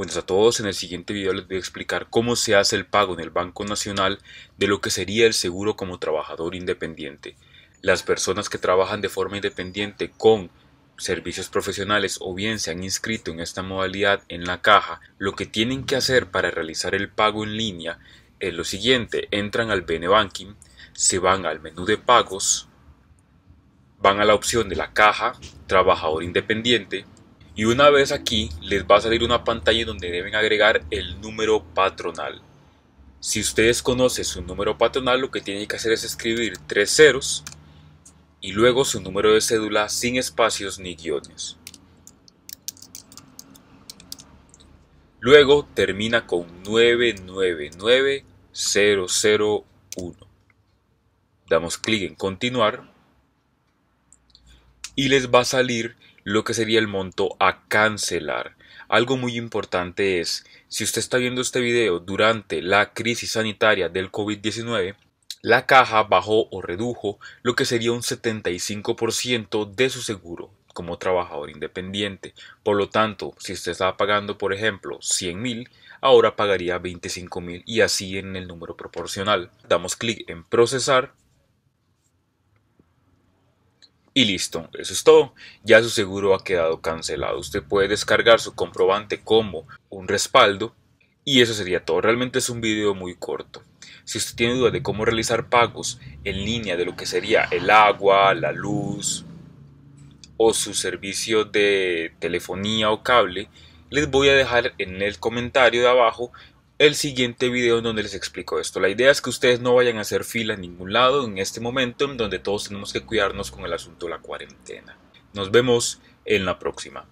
Buenas a todos, en el siguiente video les voy a explicar cómo se hace el pago en el Banco Nacional de lo que sería el seguro como trabajador independiente. Las personas que trabajan de forma independiente con servicios profesionales o bien se han inscrito en esta modalidad en la caja, lo que tienen que hacer para realizar el pago en línea es lo siguiente, entran al Bene Banking, se van al menú de pagos, van a la opción de la caja, trabajador independiente, y una vez aquí les va a salir una pantalla donde deben agregar el número patronal. Si ustedes conocen su número patronal lo que tienen que hacer es escribir tres ceros y luego su número de cédula sin espacios ni guiones. Luego termina con 999001. Damos clic en continuar y les va a salir lo que sería el monto a cancelar. Algo muy importante es, si usted está viendo este video durante la crisis sanitaria del COVID-19, la caja bajó o redujo lo que sería un 75% de su seguro como trabajador independiente. Por lo tanto, si usted estaba pagando, por ejemplo, 100 mil, ahora pagaría 25 mil y así en el número proporcional. Damos clic en procesar y listo, eso es todo. Ya su seguro ha quedado cancelado. Usted puede descargar su comprobante como un respaldo y eso sería todo. Realmente es un video muy corto. Si usted tiene dudas de cómo realizar pagos en línea de lo que sería el agua, la luz o su servicio de telefonía o cable, les voy a dejar en el comentario de abajo el siguiente video en donde les explico esto. La idea es que ustedes no vayan a hacer fila en ningún lado en este momento en donde todos tenemos que cuidarnos con el asunto de la cuarentena. Nos vemos en la próxima.